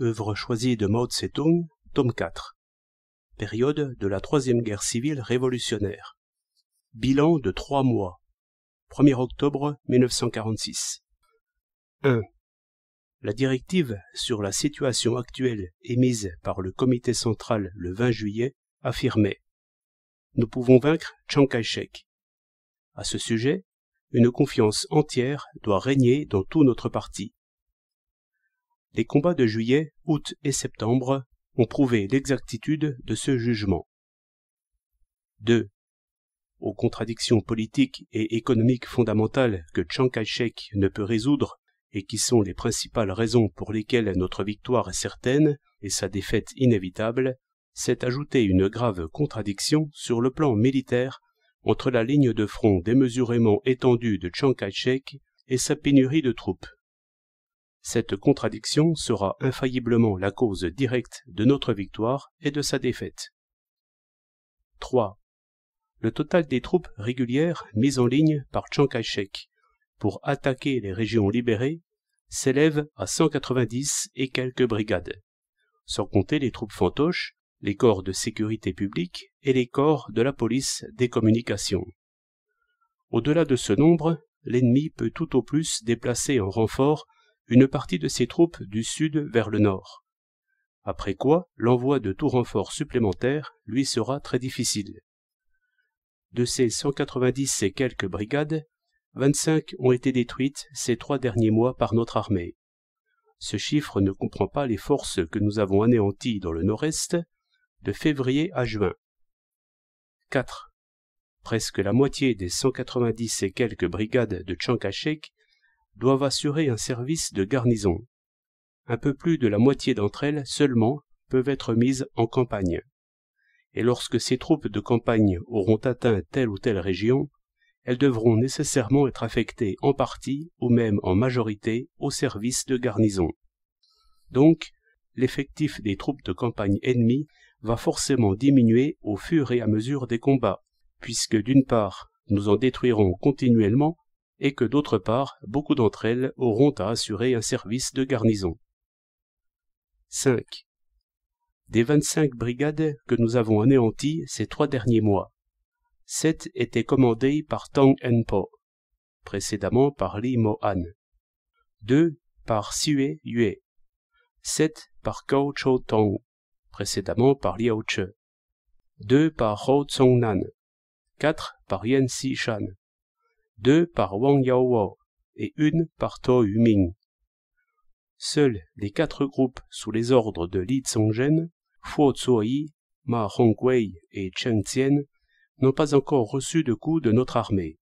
œuvre choisie de Mao Tse-tung, tome 4. Période de la Troisième Guerre civile révolutionnaire. Bilan de trois mois. 1er octobre 1946. 1. La directive sur la situation actuelle émise par le comité central le 20 juillet affirmait Nous pouvons vaincre Chiang Kai-shek. À ce sujet, une confiance entière doit régner dans tout notre parti. Les combats de juillet, août et septembre ont prouvé l'exactitude de ce jugement. 2. Aux contradictions politiques et économiques fondamentales que Chiang Kai-shek ne peut résoudre et qui sont les principales raisons pour lesquelles notre victoire est certaine et sa défaite inévitable, s'est ajoutée une grave contradiction sur le plan militaire entre la ligne de front démesurément étendue de Chiang Kai-shek et sa pénurie de troupes. Cette contradiction sera infailliblement la cause directe de notre victoire et de sa défaite. 3. Le total des troupes régulières mises en ligne par Chiang Kai-shek pour attaquer les régions libérées s'élève à 190 et quelques brigades, sans compter les troupes fantoches, les corps de sécurité publique et les corps de la police des communications. Au-delà de ce nombre, l'ennemi peut tout au plus déplacer en renfort une partie de ses troupes du sud vers le nord. Après quoi, l'envoi de tout renfort supplémentaire lui sera très difficile. De ces 190 et quelques brigades, 25 ont été détruites ces trois derniers mois par notre armée. Ce chiffre ne comprend pas les forces que nous avons anéanties dans le nord-est de février à juin. 4. Presque la moitié des 190 et quelques brigades de doivent assurer un service de garnison. Un peu plus de la moitié d'entre elles seulement peuvent être mises en campagne. Et lorsque ces troupes de campagne auront atteint telle ou telle région, elles devront nécessairement être affectées en partie ou même en majorité au service de garnison. Donc, l'effectif des troupes de campagne ennemies va forcément diminuer au fur et à mesure des combats, puisque d'une part, nous en détruirons continuellement et que d'autre part, beaucoup d'entre elles auront à assurer un service de garnison. 5. Des vingt-cinq brigades que nous avons anéanties ces trois derniers mois, sept étaient commandées par Tang Enpo, précédemment par Li mohan deux par Sue Yue, sept par Cao Chou Tong, précédemment par Liao Che, deux par Ho Tsong Nan, quatre par Yen Si Shan, deux par Wang Yao et une par Tao Yuming. Seuls les quatre groupes sous les ordres de Li Zhongzhen, Fuo Zuoyi, Ma Hongwei et Cheng Tian n'ont pas encore reçu de coups de notre armée.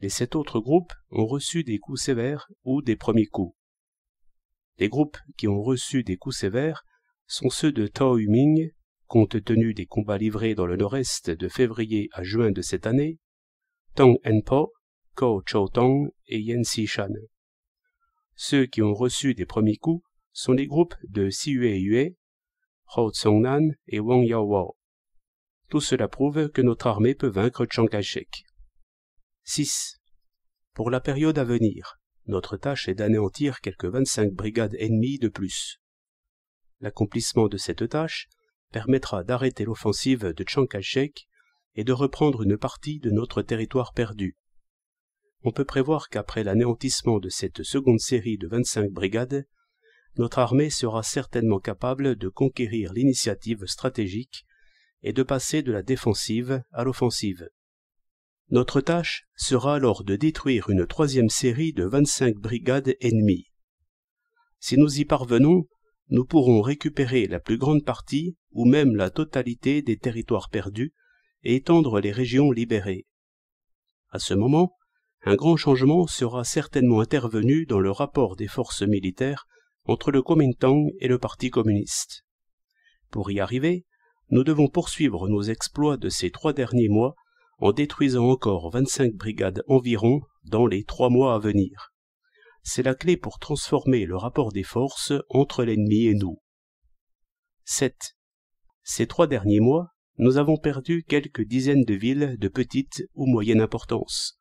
Les sept autres groupes ont reçu des coups sévères ou des premiers coups. Les groupes qui ont reçu des coups sévères sont ceux de Tao Yuming, compte tenu des combats livrés dans le nord-est de février à juin de cette année, Tong Enpo, Ko chou Tong et si Shan. Ceux qui ont reçu des premiers coups sont les groupes de Si Yue, Ho nan et Wang Yao Tout cela prouve que notre armée peut vaincre Chiang kai 6. Pour la période à venir, notre tâche est d'anéantir quelques 25 brigades ennemies de plus. L'accomplissement de cette tâche permettra d'arrêter l'offensive de Chiang Kai-shek et de reprendre une partie de notre territoire perdu. On peut prévoir qu'après l'anéantissement de cette seconde série de 25 brigades, notre armée sera certainement capable de conquérir l'initiative stratégique et de passer de la défensive à l'offensive. Notre tâche sera alors de détruire une troisième série de 25 brigades ennemies. Si nous y parvenons, nous pourrons récupérer la plus grande partie ou même la totalité des territoires perdus et étendre les régions libérées. À ce moment, un grand changement sera certainement intervenu dans le rapport des forces militaires entre le Kuomintang et le Parti communiste. Pour y arriver, nous devons poursuivre nos exploits de ces trois derniers mois en détruisant encore 25 brigades environ dans les trois mois à venir. C'est la clé pour transformer le rapport des forces entre l'ennemi et nous. 7. Ces trois derniers mois, nous avons perdu quelques dizaines de villes de petite ou moyenne importance,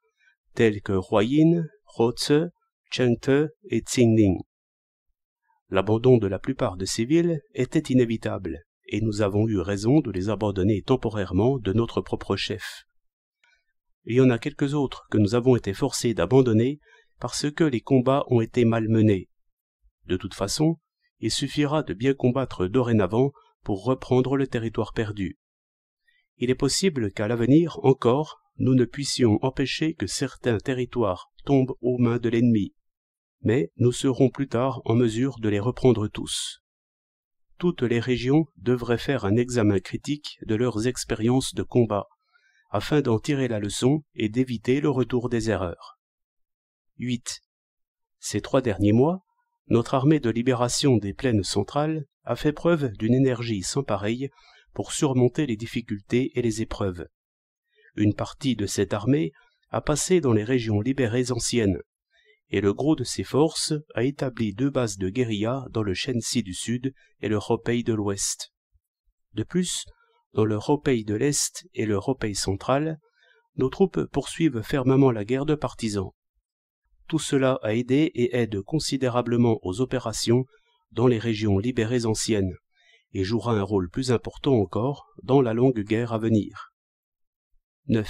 telles que Huayin, Rotse, Chengte et Tsingning. L'abandon de la plupart de ces villes était inévitable, et nous avons eu raison de les abandonner temporairement de notre propre chef. Il y en a quelques autres que nous avons été forcés d'abandonner parce que les combats ont été mal menés. De toute façon, il suffira de bien combattre dorénavant pour reprendre le territoire perdu il est possible qu'à l'avenir encore, nous ne puissions empêcher que certains territoires tombent aux mains de l'ennemi, mais nous serons plus tard en mesure de les reprendre tous. Toutes les régions devraient faire un examen critique de leurs expériences de combat, afin d'en tirer la leçon et d'éviter le retour des erreurs. 8. Ces trois derniers mois, notre armée de libération des plaines centrales a fait preuve d'une énergie sans pareille pour surmonter les difficultés et les épreuves. Une partie de cette armée a passé dans les régions libérées anciennes, et le gros de ses forces a établi deux bases de guérilla dans le Shensi du sud et le Ropei de l'ouest. De plus, dans le Ropei de l'est et le Ropei central, nos troupes poursuivent fermement la guerre de partisans. Tout cela a aidé et aide considérablement aux opérations dans les régions libérées anciennes et jouera un rôle plus important encore dans la longue guerre à venir. 9.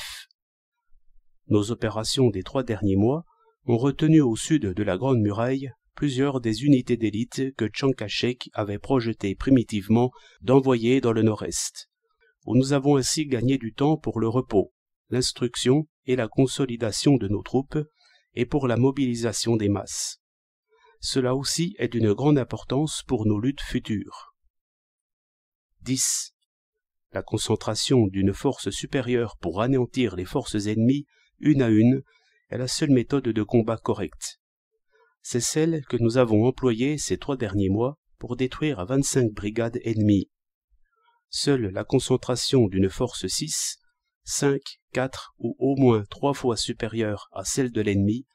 Nos opérations des trois derniers mois ont retenu au sud de la Grande Muraille plusieurs des unités d'élite que Chiang avait projeté primitivement d'envoyer dans le nord-est, où nous avons ainsi gagné du temps pour le repos, l'instruction et la consolidation de nos troupes et pour la mobilisation des masses. Cela aussi est d'une grande importance pour nos luttes futures. 10. La concentration d'une force supérieure pour anéantir les forces ennemies, une à une, est la seule méthode de combat correcte. C'est celle que nous avons employée ces trois derniers mois pour détruire à 25 brigades ennemies. Seule la concentration d'une force 6, 5, 4 ou au moins trois fois supérieure à celle de l'ennemi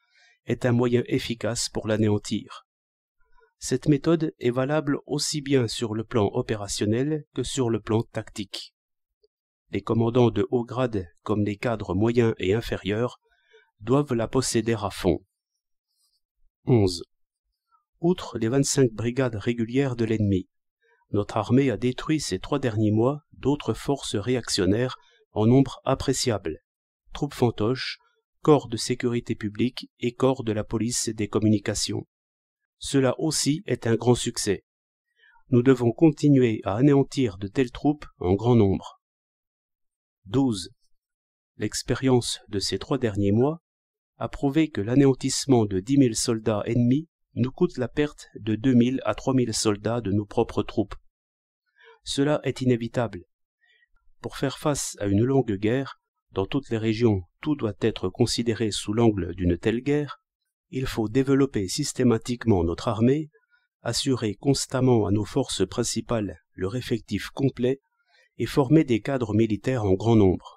est un moyen efficace pour l'anéantir. Cette méthode est valable aussi bien sur le plan opérationnel que sur le plan tactique. Les commandants de haut grade, comme les cadres moyens et inférieurs, doivent la posséder à fond. 11. Outre les 25 brigades régulières de l'ennemi, notre armée a détruit ces trois derniers mois d'autres forces réactionnaires en nombre appréciable troupes fantoches, corps de sécurité publique et corps de la police des communications. Cela aussi est un grand succès. Nous devons continuer à anéantir de telles troupes en grand nombre. 12. L'expérience de ces trois derniers mois a prouvé que l'anéantissement de dix mille soldats ennemis nous coûte la perte de deux mille à trois mille soldats de nos propres troupes. Cela est inévitable. Pour faire face à une longue guerre, dans toutes les régions tout doit être considéré sous l'angle d'une telle guerre, il faut développer systématiquement notre armée, assurer constamment à nos forces principales leur effectif complet et former des cadres militaires en grand nombre.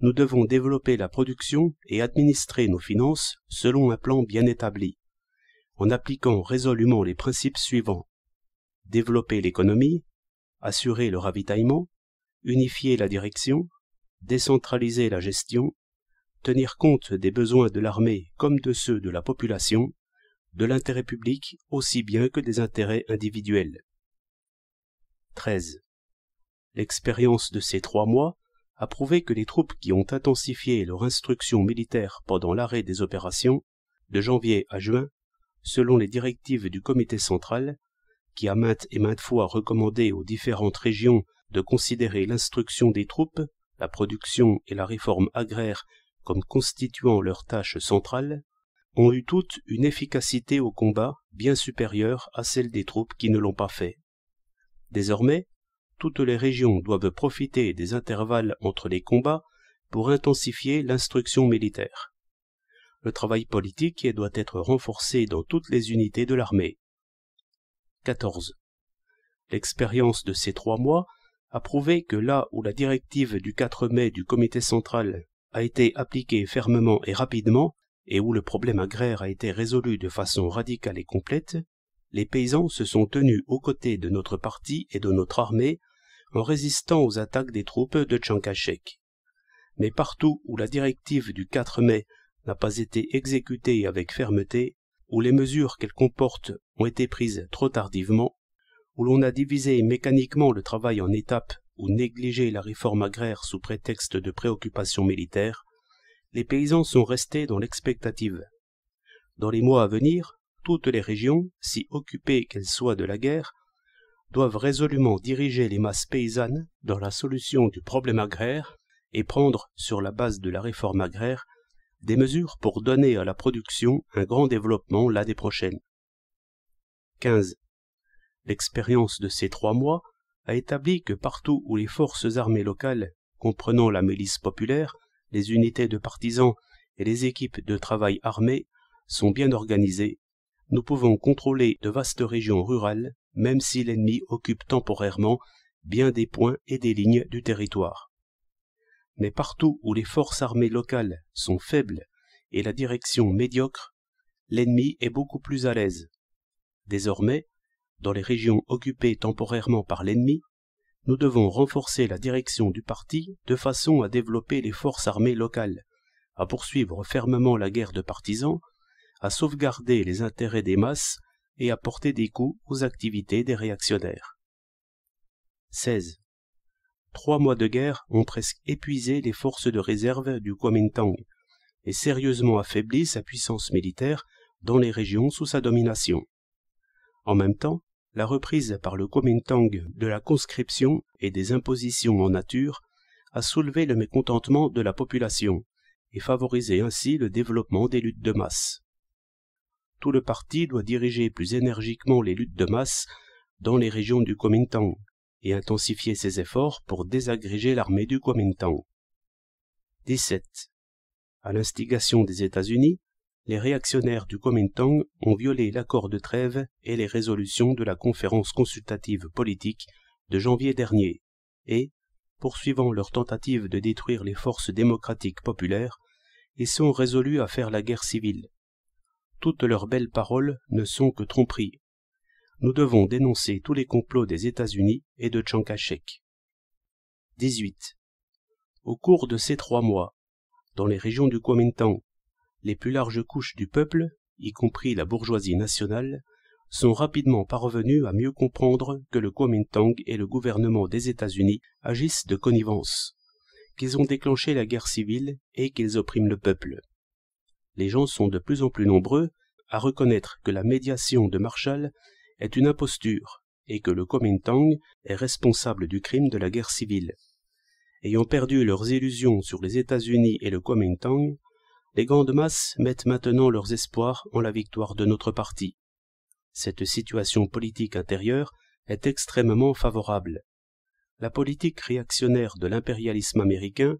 Nous devons développer la production et administrer nos finances selon un plan bien établi, en appliquant résolument les principes suivants. Développer l'économie, assurer le ravitaillement, unifier la direction, décentraliser la gestion, tenir compte des besoins de l'armée comme de ceux de la population, de l'intérêt public aussi bien que des intérêts individuels. 13. L'expérience de ces trois mois a prouvé que les troupes qui ont intensifié leur instruction militaire pendant l'arrêt des opérations, de janvier à juin, selon les directives du comité central, qui a maintes et maintes fois recommandé aux différentes régions de considérer l'instruction des troupes, la production et la réforme agraire comme constituant leur tâche centrale, ont eu toutes une efficacité au combat bien supérieure à celle des troupes qui ne l'ont pas fait. Désormais, toutes les régions doivent profiter des intervalles entre les combats pour intensifier l'instruction militaire. Le travail politique doit être renforcé dans toutes les unités de l'armée. 14. L'expérience de ces trois mois a prouvé que là où la directive du 4 mai du comité central a été appliqué fermement et rapidement, et où le problème agraire a été résolu de façon radicale et complète, les paysans se sont tenus aux côtés de notre parti et de notre armée en résistant aux attaques des troupes de Tchankachek. Mais partout où la directive du 4 mai n'a pas été exécutée avec fermeté, où les mesures qu'elle comporte ont été prises trop tardivement, où l'on a divisé mécaniquement le travail en étapes ou négliger la réforme agraire sous prétexte de préoccupations militaires, les paysans sont restés dans l'expectative. Dans les mois à venir, toutes les régions, si occupées qu'elles soient de la guerre, doivent résolument diriger les masses paysannes dans la solution du problème agraire et prendre, sur la base de la réforme agraire, des mesures pour donner à la production un grand développement l'année prochaine. 15. L'expérience de ces trois mois a établi que partout où les forces armées locales, comprenant la milice populaire, les unités de partisans et les équipes de travail armées, sont bien organisées, nous pouvons contrôler de vastes régions rurales, même si l'ennemi occupe temporairement bien des points et des lignes du territoire. Mais partout où les forces armées locales sont faibles et la direction médiocre, l'ennemi est beaucoup plus à l'aise. Désormais, dans les régions occupées temporairement par l'ennemi, nous devons renforcer la direction du parti de façon à développer les forces armées locales, à poursuivre fermement la guerre de partisans, à sauvegarder les intérêts des masses et à porter des coups aux activités des réactionnaires. 16. Trois mois de guerre ont presque épuisé les forces de réserve du Kuomintang et sérieusement affaibli sa puissance militaire dans les régions sous sa domination. En même temps, la reprise par le Kuomintang de la conscription et des impositions en nature a soulevé le mécontentement de la population et favorisé ainsi le développement des luttes de masse. Tout le parti doit diriger plus énergiquement les luttes de masse dans les régions du Kuomintang et intensifier ses efforts pour désagréger l'armée du Kuomintang. 17. À l'instigation des États-Unis, les réactionnaires du Kuomintang ont violé l'accord de trêve et les résolutions de la conférence consultative politique de janvier dernier et, poursuivant leur tentative de détruire les forces démocratiques populaires, ils sont résolus à faire la guerre civile. Toutes leurs belles paroles ne sont que tromperies. Nous devons dénoncer tous les complots des États-Unis et de Chiang Kai-shek. 18. Au cours de ces trois mois, dans les régions du Kuomintang les plus larges couches du peuple, y compris la bourgeoisie nationale, sont rapidement parvenues à mieux comprendre que le Kuomintang et le gouvernement des États-Unis agissent de connivence, qu'ils ont déclenché la guerre civile et qu'ils oppriment le peuple. Les gens sont de plus en plus nombreux à reconnaître que la médiation de Marshall est une imposture et que le Kuomintang est responsable du crime de la guerre civile. Ayant perdu leurs illusions sur les États-Unis et le Kuomintang, les grandes masses mettent maintenant leurs espoirs en la victoire de notre parti. Cette situation politique intérieure est extrêmement favorable. La politique réactionnaire de l'impérialisme américain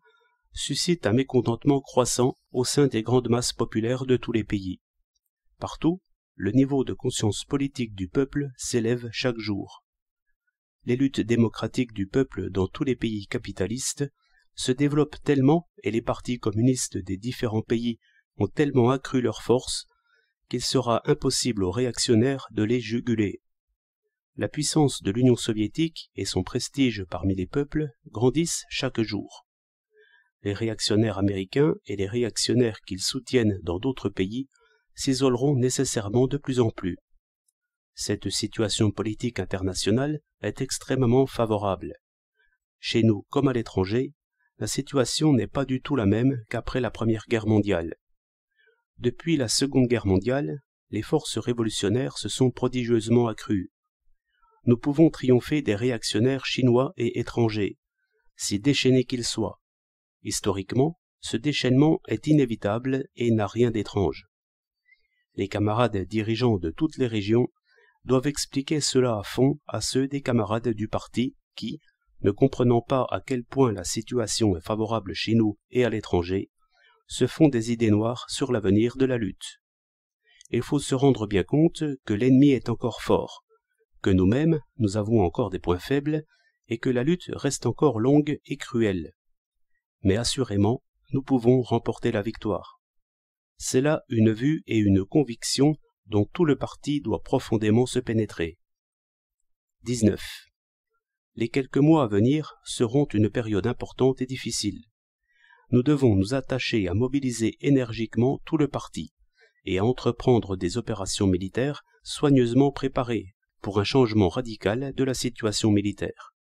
suscite un mécontentement croissant au sein des grandes masses populaires de tous les pays. Partout, le niveau de conscience politique du peuple s'élève chaque jour. Les luttes démocratiques du peuple dans tous les pays capitalistes se développe tellement et les partis communistes des différents pays ont tellement accru leur force qu'il sera impossible aux réactionnaires de les juguler. La puissance de l'Union soviétique et son prestige parmi les peuples grandissent chaque jour. Les réactionnaires américains et les réactionnaires qu'ils soutiennent dans d'autres pays s'isoleront nécessairement de plus en plus. Cette situation politique internationale est extrêmement favorable. Chez nous comme à l'étranger, la situation n'est pas du tout la même qu'après la Première Guerre mondiale. Depuis la Seconde Guerre mondiale, les forces révolutionnaires se sont prodigieusement accrues. Nous pouvons triompher des réactionnaires chinois et étrangers, si déchaînés qu'ils soient. Historiquement, ce déchaînement est inévitable et n'a rien d'étrange. Les camarades dirigeants de toutes les régions doivent expliquer cela à fond à ceux des camarades du parti qui, ne comprenant pas à quel point la situation est favorable chez nous et à l'étranger, se font des idées noires sur l'avenir de la lutte. Il faut se rendre bien compte que l'ennemi est encore fort, que nous-mêmes, nous avons encore des points faibles, et que la lutte reste encore longue et cruelle. Mais assurément, nous pouvons remporter la victoire. C'est là une vue et une conviction dont tout le parti doit profondément se pénétrer. 19 les quelques mois à venir seront une période importante et difficile. Nous devons nous attacher à mobiliser énergiquement tout le parti et à entreprendre des opérations militaires soigneusement préparées pour un changement radical de la situation militaire.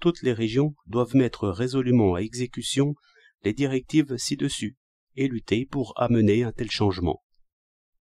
Toutes les régions doivent mettre résolument à exécution les directives ci-dessus et lutter pour amener un tel changement.